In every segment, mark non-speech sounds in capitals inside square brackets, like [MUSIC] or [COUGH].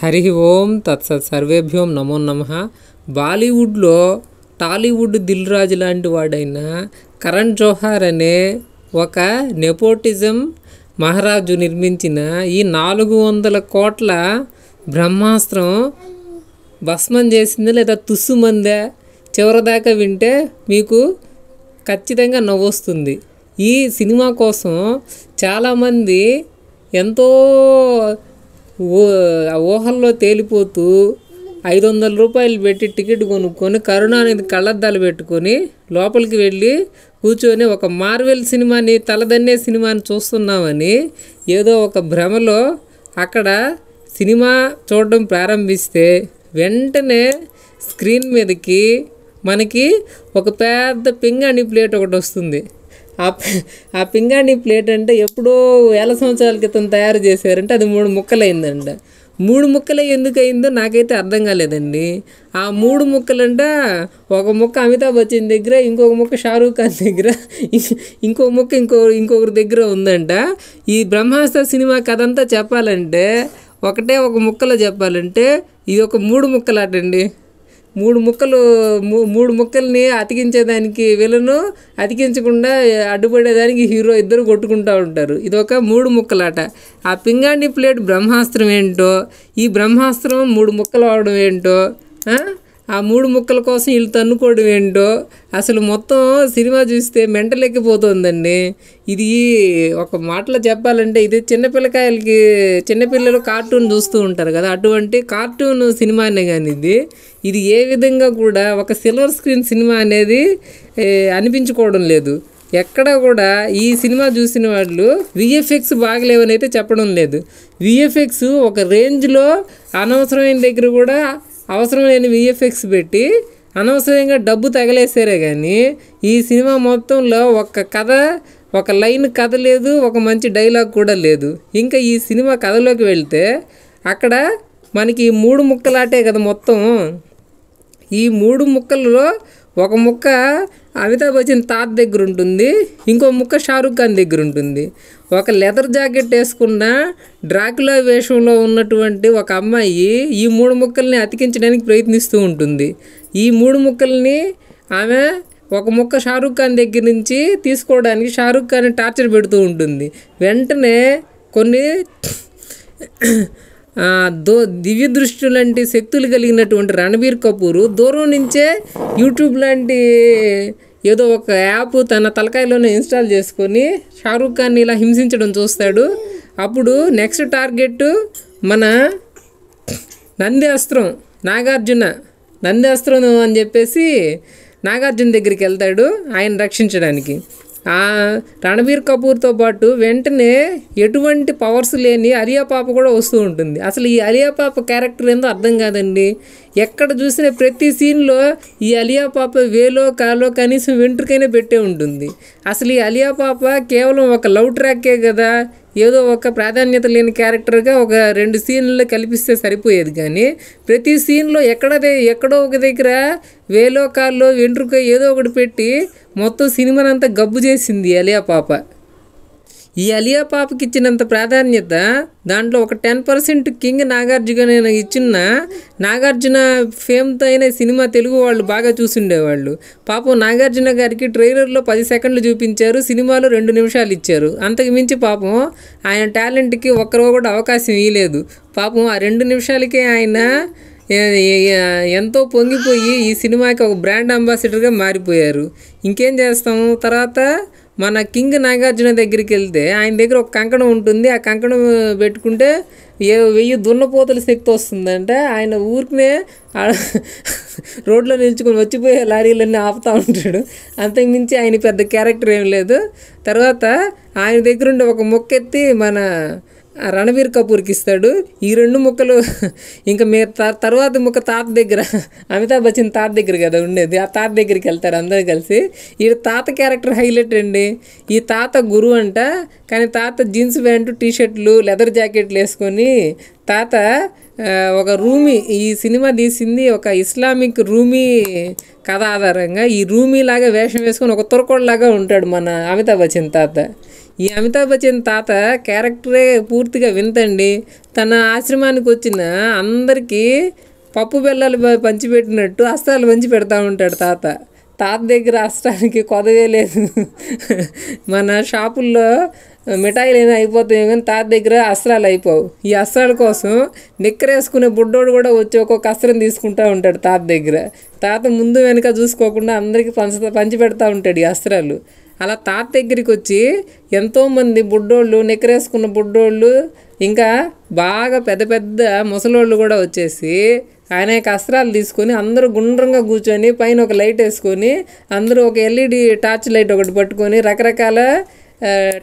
హరి ఓం తత్సత్ సర్వేభ్యోం నమో నమ బాలీవుడ్లో టాలీవుడ్ దిల్ రాజు లాంటి వాడైన కరణ్ జోహార్ అనే ఒక నెపోటిజం మహారాజు నిర్మించిన ఈ నాలుగు వందల కోట్ల బ్రహ్మాస్త్రం భస్మం చేసిందా లేదా తుస్సుమందా చివరిదాకా వింటే మీకు ఖచ్చితంగా నవ్వొస్తుంది ఈ సినిమా కోసం చాలామంది ఎంతో ఆ ఊహల్లో తేలిపోతూ ఐదు వందల రూపాయలు పెట్టి టికెట్ కొనుక్కొని కరుణ అనేది కళ్ళద్దాలు పెట్టుకొని లోపలికి వెళ్ళి కూర్చొని ఒక మార్వెల్ సినిమాని తలదన్నే సినిమాని చూస్తున్నామని ఏదో ఒక భ్రమలో అక్కడ సినిమా చూడడం ప్రారంభిస్తే వెంటనే స్క్రీన్ మీదకి మనకి ఒక పెద్ద పింగాణి ప్లేట్ ఒకటి వస్తుంది ఆ పింగాణి ప్లేట్ అంటే ఎప్పుడో వేల సంవత్సరాల క్రితం తయారు చేశారంటే అది మూడు ముక్కలైందంట మూడు ముక్కలు ఎందుకు అయిందో నాకైతే అర్థం కాలేదండి ఆ మూడు ముక్కలంట ఒక ముక్క అమితాబ్ బచ్చన్ దగ్గర ఇంకొక ముక్క షారూఖ్ ఖాన్ దగ్గర ఇంకో ముక్క ఇంకో ఇంకొకరి దగ్గర ఉందంట ఈ బ్రహ్మాస్త్ర సినిమా కథ అంతా చెప్పాలంటే ఒకటే ఒక ముక్కలో చెప్పాలంటే ఇది ఒక మూడు ముక్కలాటండి మూడు ముక్కలు మూడు ముక్కల్ని అతికించేదానికి విలను అతికించకుండా అడ్డుపడేదానికి హీరో ఇద్దరు కొట్టుకుంటూ ఉంటారు ఇది ఒక మూడు ముక్కలాట ఆ పింగాణి ప్లేట్ బ్రహ్మాస్త్రం ఏంటో ఈ బ్రహ్మాస్త్రం మూడు ముక్కలు అవడం ఏంటో ఆ మూడు ముక్కల కోసం వీళ్ళు తన్నుకోవడం ఏంటో అసలు మొత్తం సినిమా చూస్తే మెంటలెక్కిపోతుందండి ఇది ఒక మాటలో చెప్పాలంటే ఇది చిన్నపిల్లకాయలకి చిన్నపిల్లలు కార్టూన్ చూస్తూ ఉంటారు కదా అటువంటి కార్టూన్ సినిమానే కానీ ఇది ఇది ఏ విధంగా కూడా ఒక సిల్వర్ స్క్రీన్ సినిమా అనేది అనిపించుకోవడం లేదు ఎక్కడ కూడా ఈ సినిమా చూసిన వాళ్ళు విఎఫ్ఎక్స్ బాగలేవని అయితే చెప్పడం లేదు విఎఫ్ఎక్స్ ఒక రేంజ్లో అనవసరమైన దగ్గర కూడా అవసరం లేని విఎఫ్ఎక్స్ పెట్టి అనవసరంగా డబ్బు తగలేసారే కానీ ఈ సినిమా మొత్తంలో ఒక కథ ఒక లైన్ కథ లేదు ఒక మంచి డైలాగ్ కూడా లేదు ఇంకా ఈ సినిమా కథలోకి వెళ్తే అక్కడ మనకి మూడు ముక్కలాటే కదా మొత్తం ఈ మూడు ముక్కలలో ఒక ముక్క అమితాబ్ బచ్చన్ తాత దగ్గర ఉంటుంది ఇంకో ముక్క షారుఖ్ ఖాన్ దగ్గర ఉంటుంది ఒక లెదర్ జాకెట్ వేసుకున్న డ్రాకులా వేషంలో ఉన్నటువంటి ఒక అమ్మాయి ఈ మూడు ముక్కల్ని అతికించడానికి ప్రయత్నిస్తూ ఉంటుంది ఈ మూడు ముక్కల్ని ఆమె ఒక ముక్క షారుఖ్ ఖాన్ దగ్గర నుంచి తీసుకోవడానికి షారుఖ్ ఖాన్ టార్చర్ పెడుతూ ఉంటుంది వెంటనే కొన్ని దో దివ్య దృష్టి లాంటి శక్తులు కలిగినటువంటి రణబీర్ కపూర్ దూరం నుంచే యూట్యూబ్ లాంటి ఏదో ఒక యాప్ తన తలకాయలోనే ఇన్స్టాల్ చేసుకొని షారూఖ్ ఖాన్ ఇలా హింసించడం చూస్తాడు అప్పుడు నెక్స్ట్ టార్గెట్ మన నంది అస్త్రం నాగార్జున నంది అస్త్రం అని చెప్పేసి నాగార్జున దగ్గరికి వెళ్తాడు ఆయన రక్షించడానికి రణబీర్ కపూర్తో పాటు వెంటనే ఎటువంటి పవర్స్ లేని అలియా పాప కూడా వస్తూ ఉంటుంది అసలు ఈ అలియా పాప క్యారెక్టర్ ఏందో అర్థం కాదండి ఎక్కడ చూసిన ప్రతి సీన్లో ఈ అలియా పాప వేలో కాలో కనీసం వెంట్రుకైనా పెట్టే ఉంటుంది అసలు ఈ అలియా పాప కేవలం ఒక లవ్ ట్రాకే కదా ఏదో ఒక ప్రాధాన్యత లేని క్యారెక్టర్గా ఒక రెండు సీన్లు కల్పిస్తే సరిపోయేది కానీ ప్రతి సీన్లో ఎక్కడదే ఎక్కడో ఒక దగ్గర వేలో కాల్లో వెంట్రుక ఏదో ఒకటి పెట్టి మొత్తం సినిమానంతా గబ్బు చేసింది అలియా పాప ఈ అలియా పాపకి ఇచ్చినంత ప్రాధాన్యత దాంట్లో ఒక టెన్ పర్సెంట్ కింగ్ నాగార్జున ఇచ్చిన నాగార్జున ఫేమ్తో అయిన సినిమా తెలుగు వాళ్ళు బాగా చూసిండేవాళ్ళు పాపం నాగార్జున గారికి ట్రైలర్లో పది సెకండ్లు చూపించారు సినిమాలో రెండు నిమిషాలు ఇచ్చారు అంతకు మించి పాపం ఆయన టాలెంట్కి ఒక్కరో కూడా అవకాశం ఇవ్వలేదు పాపం ఆ రెండు నిమిషాలకే ఆయన ఎంతో పొంగిపోయి ఈ సినిమాకి ఒక బ్రాండ్ అంబాసిడర్గా మారిపోయారు ఇంకేం చేస్తాము తర్వాత మన కింగ్ నాగార్జున దగ్గరికి వెళ్తే ఆయన దగ్గర ఒక కంకణం ఉంటుంది ఆ కంకణం పెట్టుకుంటే ఏ వెయ్యి దున్నపోతల శక్తి వస్తుందంటే ఆయన ఊరికినే [LAUGHS] రోడ్లో నిల్చుకొని వచ్చిపోయే లారీలన్నీ ఆపుతూ ఉంటాడు అంతకుమించి ఆయన పెద్ద క్యారెక్టర్ ఏం లేదు తర్వాత ఆయన దగ్గరుండి ఒక మొక్కెత్తి మన రణవీర్ కపూర్కి ఇస్తాడు ఈ రెండు ముక్కలు [LAUGHS] ఇంకా మీరు తర్వాత ముక్క తాత దగ్గర [LAUGHS] అమితాబ్ బచ్చన్ తాత దగ్గర కదా ఉండేది ఆ తాత దగ్గరికి వెళ్తారు అందరూ కలిసి ఈ తాత క్యారెక్టర్ హైలైట్ అండి ఈ తాత గురు అంట కానీ తాత జీన్స్ ప్యాంటు టీషర్ట్లు లెదర్ జాకెట్లు వేసుకొని తాత ఒక రూమి ఈ సినిమా తీసింది ఒక ఇస్లామిక్ రూమీ కథ ఆధారంగా ఈ రూమిలాగా వేషం వేసుకొని ఒక తురకోడలాగా ఉంటాడు మన అమితాబ్ బచ్చన్ తాత ఈ అమితాబ్ బచ్చన్ తాత క్యారెక్టరే పూర్తిగా వింతండి తన ఆశ్రమానికి వచ్చిన అందరికీ పప్పు బెల్లాలు పంచిపెట్టినట్టు అస్త్రాలు పంచి పెడతా ఉంటాడు తాత తాత దగ్గర అస్త్రానికి కొదవే లేదు మన షాపుల్లో ఏమైనా అయిపోతాయి కానీ తాత దగ్గర అస్త్రాలు అయిపోవు ఈ అస్త్రాల కోసం నిక్కరేసుకునే బుడ్డోడు కూడా వచ్చి ఒక్కొక్క అస్త్రం తీసుకుంటూ ఉంటాడు తాత దగ్గర తాత ముందు వెనక చూసుకోకుండా అందరికీ పంచ పంచి పెడతా ఉంటాడు ఈ అస్త్రాలు అలా తాత దగ్గరికి వచ్చి ఎంతోమంది బుడ్డోళ్ళు నెక్కరేసుకున్న బుడ్డోళ్ళు ఇంకా బాగా పెద్ద పెద్ద ముసలోళ్ళు కూడా వచ్చేసి ఆయన యొక్క అస్త్రాలు తీసుకొని అందరూ గుండ్రంగా కూర్చొని పైన ఒక లైట్ వేసుకొని అందరూ ఒక ఎల్ఈడి టార్చ్ లైట్ ఒకటి పట్టుకొని రకరకాల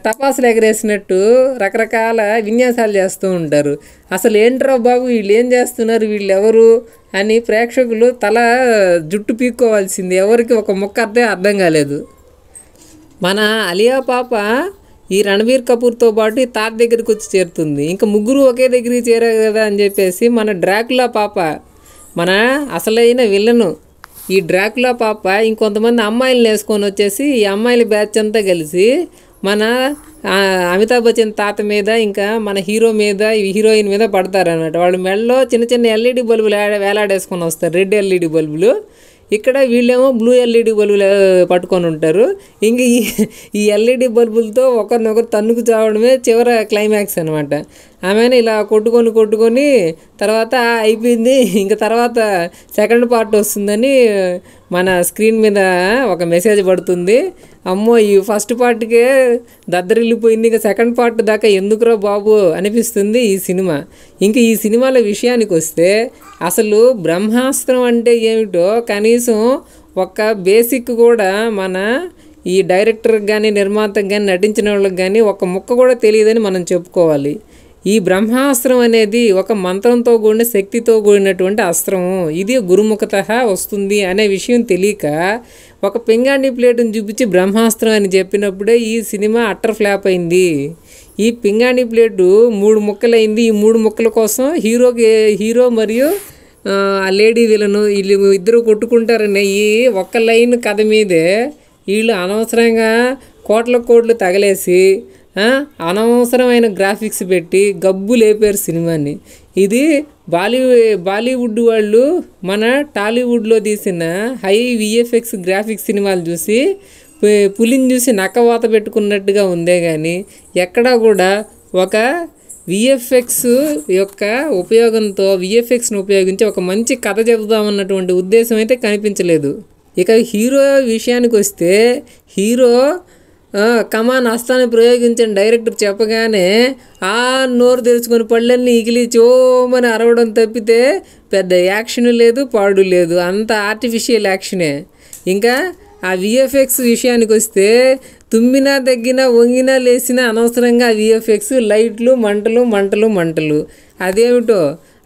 టపాసులు ఎగరేసినట్టు రకరకాల విన్యాసాలు చేస్తూ ఉంటారు అసలు ఏంట్రా బాబు వీళ్ళు ఏం చేస్తున్నారు వీళ్ళు ఎవరు అని ప్రేక్షకులు తల జుట్టు పీక్కోవాల్సింది ఎవరికి ఒక ముక్క అర్థం కాలేదు మన అలియా పాప ఈ రణబీర్ కపూర్తో పాటు ఈ తాత దగ్గరికి వచ్చి చేరుతుంది ఇంకా ముగ్గురు ఒకే దగ్గరికి చేరారు కదా అని చెప్పేసి మన డ్రాకులా పాప మన అసలైన విలను ఈ డ్రాకులా పాప ఇంకొంతమంది అమ్మాయిలను వేసుకొని వచ్చేసి ఈ అమ్మాయిల బ్యాచ్ అంతా కలిసి మన అమితాబ్ బచ్చన్ తాత మీద ఇంకా మన హీరో మీద హీరోయిన్ మీద పడతారు అన్నమాట వాళ్ళు మెడలో చిన్న చిన్న ఎల్ఈడి బల్బులు వేలాడేసుకొని వస్తారు రెడ్ ఎల్ఈడి బల్బులు ఇక్కడ వీళ్ళేమో బ్లూ ఎల్ఈడి e బల్బులు పట్టుకొని ఉంటారు ఇంక ఈ ఎల్ఈడి e బల్బులతో ఒకరినొకరు తన్నుకు చావడమే చివర క్లైమాక్స్ అనమాట ఆమెను ఇలా కొట్టుకొని కొట్టుకొని తర్వాత అయిపోయింది ఇంకా తర్వాత సెకండ్ పార్ట్ వస్తుందని మన స్క్రీన్ మీద ఒక మెసేజ్ పడుతుంది అమ్మో ఈ ఫస్ట్ పార్ట్కే దద్దరిల్లిపోయింది ఇంకా సెకండ్ పార్ట్ దాకా ఎందుకురా బాబు అనిపిస్తుంది ఈ సినిమా ఇంకా ఈ సినిమాల విషయానికి వస్తే అసలు బ్రహ్మాస్త్రం అంటే ఏమిటో కనీసం ఒక బేసిక్ కూడా మన ఈ డైరెక్టర్కి కానీ నిర్మాతకు కానీ నటించిన వాళ్ళకి కానీ ఒక ముక్క కూడా తెలియదని మనం చెప్పుకోవాలి ఈ బ్రహ్మాస్త్రం అనేది ఒక మంత్రంతో కూడిన శక్తితో కూడినటువంటి అస్త్రము ఇది గురుముఖత వస్తుంది అనే విషయం తెలియక ఒక పింగాణి ప్లేటును చూపించి బ్రహ్మాస్త్రం అని చెప్పినప్పుడే ఈ సినిమా అట్టర్ ఫ్లాప్ అయింది ఈ పింగాణి ప్లేటు మూడు ముక్కలైంది ఈ మూడు ముక్కల కోసం హీరోకి హీరో మరియు ఆ లేడీ వీళ్ళను వీళ్ళు ఇద్దరు కొట్టుకుంటారనే ఈ ఒక్క లైన్ కథ మీదే వీళ్ళు అనవసరంగా కోట్ల కోట్లు తగలేసి అనవసరమైన గ్రాఫిక్స్ పెట్టి గబ్బు లేపారు సినిమాని ఇది బాలీవుడ్ బాలీవుడ్ వాళ్ళు మన టాలీవుడ్లో తీసిన హై విఎఫ్ఎక్స్ గ్రాఫిక్స్ సినిమాలు చూసి పులిని చూసి నక్కవాత పెట్టుకున్నట్టుగా ఉందే కానీ ఎక్కడా కూడా ఒక విఎఫ్ఎక్స్ యొక్క ఉపయోగంతో విఎఫ్ఎక్స్ను ఉపయోగించి ఒక మంచి కథ చెబుదామన్నటువంటి ఉద్దేశం అయితే కనిపించలేదు ఇక హీరో విషయానికి వస్తే హీరో కమాన్ హస్తాన్ని ప్రయోగించండి డైరెక్టర్ చెప్పగానే ఆ నోరు తెలుసుకొని పళ్ళన్నీ ఇగిలి చోమని అరవడం తప్పితే పెద్ద యాక్షన్ లేదు పాడు లేదు అంత ఆర్టిఫిషియల్ యాక్షనే ఇంకా ఆ విఎఫ్ఎక్స్ విషయానికి వస్తే తుమ్మినా తగ్గినా వంగినా లేచినా అనవసరంగా విఎఫ్ఎక్స్ లైట్లు మంటలు మంటలు మంటలు అదేమిటో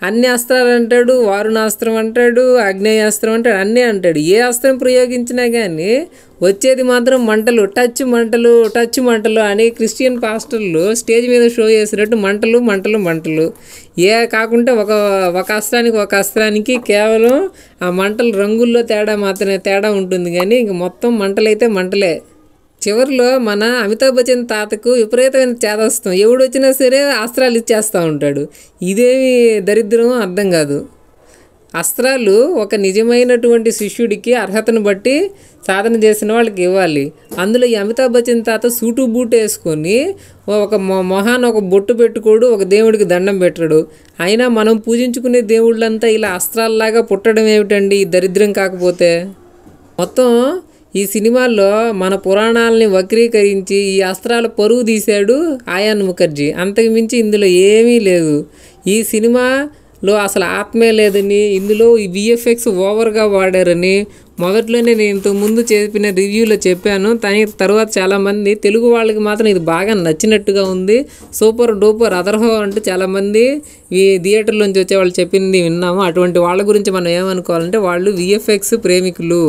అన్ని అస్త్రాలు అంటాడు వారుణాస్త్రం అంటాడు అగ్నేయాస్త్రం అంటాడు అన్నీ అంటాడు ఏ అస్త్రం ప్రయోగించినా కానీ వచ్చేది మాత్రం మంటలు టచ్ మంటలు టచ్ మంటలు అని క్రిస్టియన్ పాస్టర్లు స్టేజ్ మీద షో చేసినట్టు మంటలు మంటలు మంటలు ఏ కాకుండా ఒక ఒక అస్త్రానికి ఒక అస్త్రానికి కేవలం ఆ మంటలు రంగుల్లో తేడా మాత్రమే తేడా ఉంటుంది కానీ ఇంక మొత్తం మంటలైతే మంటలే చివరిలో మన అమితాబ్ బచ్చన్ తాతకు విపరీతమైన ఎవడు వచ్చినా సరే అస్త్రాలు ఇచ్చేస్తూ ఉంటాడు ఇదేమి దరిద్రం అర్థం కాదు అస్త్రాలు ఒక నిజమైనటువంటి శిష్యుడికి అర్హతను బట్టి సాధన చేసిన వాళ్ళకి ఇవ్వాలి అందులో ఈ అమితాబ్ బచ్చన్ తాత సూటు బూట్ వేసుకొని ఒక మొహాన్ ఒక బొట్టు పెట్టుకోడు ఒక దేవుడికి దండం పెట్టడు అయినా మనం పూజించుకునే దేవుళ్ళంతా ఇలా అస్త్రాల్లాగా పుట్టడం ఏమిటండి ఈ దరిద్రం కాకపోతే మొత్తం ఈ సినిమాల్లో మన పురాణాలని వక్రీకరించి ఈ అస్త్రాల పరువు తీశాడు ఆయాన్ ముఖర్జీ అంతకు మించి ఇందులో ఏమీ లేదు ఈ సినిమాలో అసలు ఆత్మే లేదని ఇందులో ఈ విఎఫ్ఎక్స్ ఓవర్గా వాడారని మొదట్లోనే నేను ముందు చెప్పిన రివ్యూలో చెప్పాను కానీ తర్వాత చాలామంది తెలుగు వాళ్ళకి మాత్రం ఇది బాగా నచ్చినట్టుగా ఉంది సూపర్ డూపర్ అదర్హో అంటే చాలామంది ఈ థియేటర్ నుంచి వచ్చే వాళ్ళు చెప్పింది విన్నాము అటువంటి వాళ్ళ గురించి మనం ఏమనుకోవాలంటే వాళ్ళు విఎఫ్ఎక్స్ ప్రేమికులు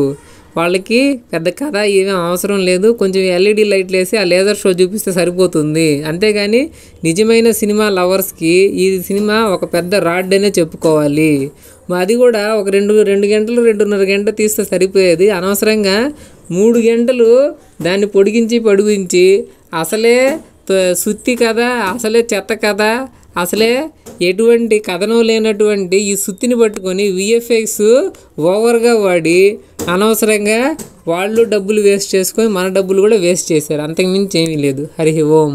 వాళ్ళకి పెద్ద కథ ఏమీ అవసరం లేదు కొంచెం ఎల్ఈడి లైట్లు వేసి ఆ లేజర్ షో చూపిస్తే సరిపోతుంది అంతేగాని నిజమైన సినిమా లవర్స్కి ఈ సినిమా ఒక పెద్ద రాడ్ అనే చెప్పుకోవాలి అది కూడా ఒక రెండు రెండు గంటలు రెండున్నర గంట తీస్తే సరిపోయేది అనవసరంగా మూడు గంటలు దాన్ని పొడిగించి పొడిగించి అసలే సుత్తి కథ అసలే చెత్త కథ అసలే ఎటువంటి కథనం లేనటువంటి ఈ సుత్తిని పట్టుకొని విఎఫ్ఎక్స్ ఓవర్గా వాడి అనవసరంగా వాళ్ళు డబ్బులు వేస్ట్ చేసుకొని మన డబ్బులు కూడా వేస్ట్ చేశారు అంతకుమించి ఏమీ లేదు హరి ఓం